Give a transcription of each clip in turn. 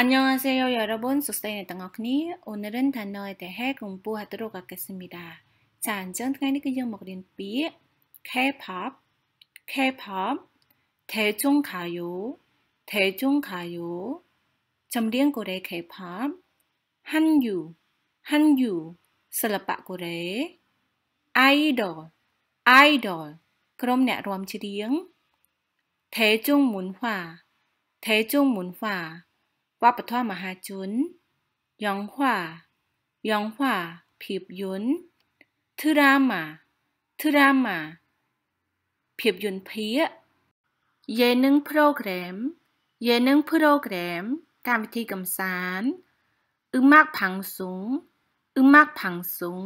안녕하세요여러 분, 소스타인의땅어크니오늘은단어에대해공부하도록하겠습니 다. 자, 안전ថ្ងៃនេះគឺយើងមករៀនពាក្យ K-pop, K-pop, 대중가 요, 대중가 요, ចម្រៀងកូរ៉េ K-pop, 한 유, 한 유, សិល្បៈកូរ៉េ idol, idol, ក្រុមអ្នករាំច្រៀង대중문 화, 대중문화វប្បធម៌មហាជនយ៉ងហွာយ៉ងហွာភាពយន្តធឺរ៉ាម៉ាធឺរ៉ាម៉ាភាពយន្តភាគយេនឹងប្រូក្រាមយេនឹងប្រូក្រាមកម្មវិធីកំសាន្តអ៊ឺម៉ាក់ផាំងស៊ុងអ៊ឺម៉ាក់ផាំងស៊ុង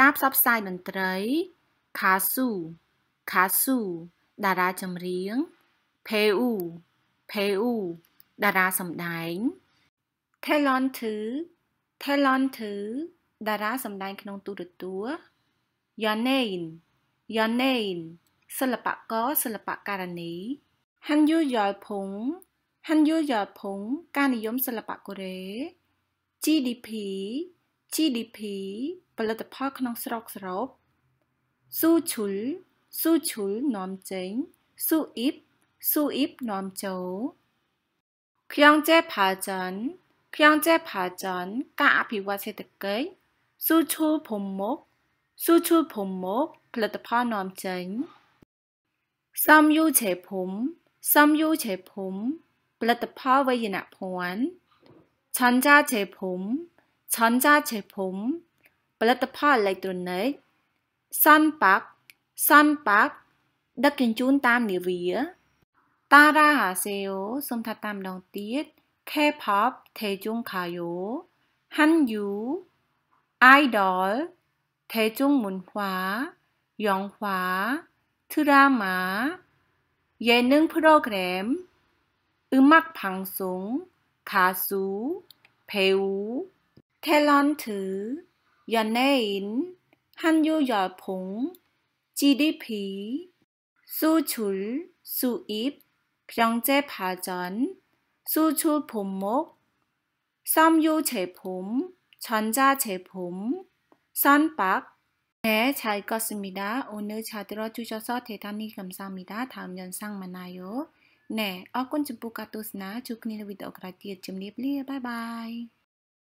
ការផ្សព្វផ្សាយតន្ត្រីខាស៊ូខាស៊ូតារាចម្រៀងផេអ៊ូផេអ៊ូតារាសម្ដែង Talon 2 Talon 2តារាសម្ដែងក្នុងទូរទស្សន៍ Yonein Yonein សិល្បករសិល្បករនី Han Yu Yeol Pung Han Yu Yeol Pung ការនិយមសិល្បៈកូរ៉េ GDP GDP ផលិតផលក្នុងស្រុកសរុបស៊ូឈុលស៊ូឈុលនាំចេញស៊ូអ៊ីបស៊ូអ៊ីបនាំចូល경제발 전, 경제발 전, 까비와세득의수출본 목, 수출본 목, 플랫폼넘 쟁, 섬유제 품, 섬유제 품, 플랫폼외인학보 안, 전자제 품, 전자제 품, 플랫폼일렉트로 닉, 선 박, 선 박, ដឹកជញ្ជូនតាមនាវា따라하세 요. 솜타땀롱띠잇 K-pop 대중가요한유아이돌대중문화영화드라마예능프로그램음악방송가수배우탤런트연예인한유열풍 GDP 수출수입 경제 발전, 수출 품목, 섬유 제품, 전자 제품, 선박. 네, 잘 읽었습니다. 오늘 잘 들어주셔서 대단히 감사합니다. 다음 영상 만나요. 네, 어콘 주 부가토스나 주크니르 위드 어그라티에 좀 리블리. 바이바이.